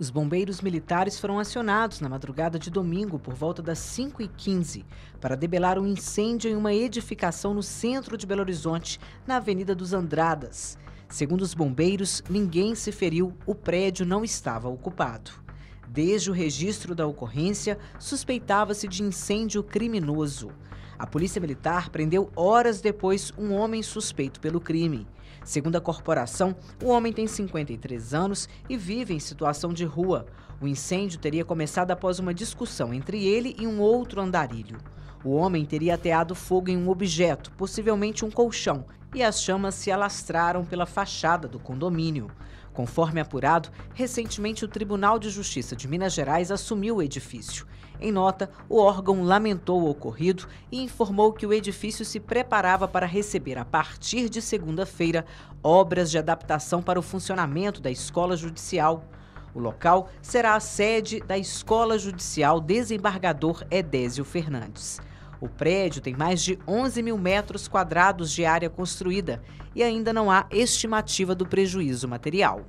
Os bombeiros militares foram acionados na madrugada de domingo, por volta das 5h15, para debelar um incêndio em uma edificação no centro de Belo Horizonte, na Avenida dos Andradas. Segundo os bombeiros, ninguém se feriu, o prédio não estava ocupado. Desde o registro da ocorrência, suspeitava-se de incêndio criminoso. A polícia militar prendeu horas depois um homem suspeito pelo crime. Segundo a corporação, o homem tem 53 anos e vive em situação de rua. O incêndio teria começado após uma discussão entre ele e um outro andarilho. O homem teria ateado fogo em um objeto, possivelmente um colchão, e as chamas se alastraram pela fachada do condomínio. Conforme apurado, recentemente o Tribunal de Justiça de Minas Gerais assumiu o edifício. Em nota, o órgão lamentou o ocorrido e informou que o edifício se preparava para receber, a partir de segunda-feira, obras de adaptação para o funcionamento da escola judicial. O local será a sede da Escola Judicial Desembargador Edésio Fernandes. O prédio tem mais de 11 mil metros quadrados de área construída e ainda não há estimativa do prejuízo material.